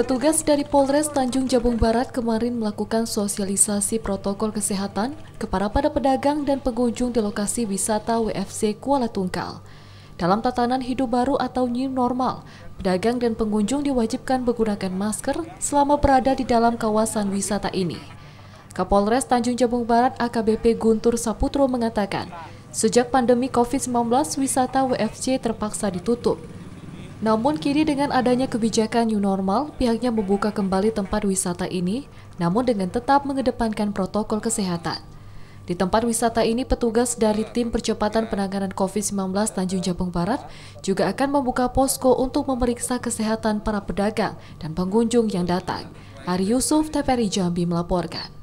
Petugas dari Polres Tanjung Jabung Barat kemarin melakukan sosialisasi protokol kesehatan kepada para pedagang dan pengunjung di lokasi wisata WFC Kuala Tungkal. Dalam tatanan hidup baru atau new normal, pedagang dan pengunjung diwajibkan menggunakan masker selama berada di dalam kawasan wisata ini. Kapolres Tanjung Jabung Barat AKBP Guntur Saputro mengatakan, sejak pandemi COVID-19 wisata WFC terpaksa ditutup. Namun kini dengan adanya kebijakan new normal, pihaknya membuka kembali tempat wisata ini, namun dengan tetap mengedepankan protokol kesehatan. Di tempat wisata ini, petugas dari tim percepatan penanganan COVID-19 Tanjung Jabung Barat juga akan membuka posko untuk memeriksa kesehatan para pedagang dan pengunjung yang datang. Ari Yusuf, TPRI Jambi melaporkan.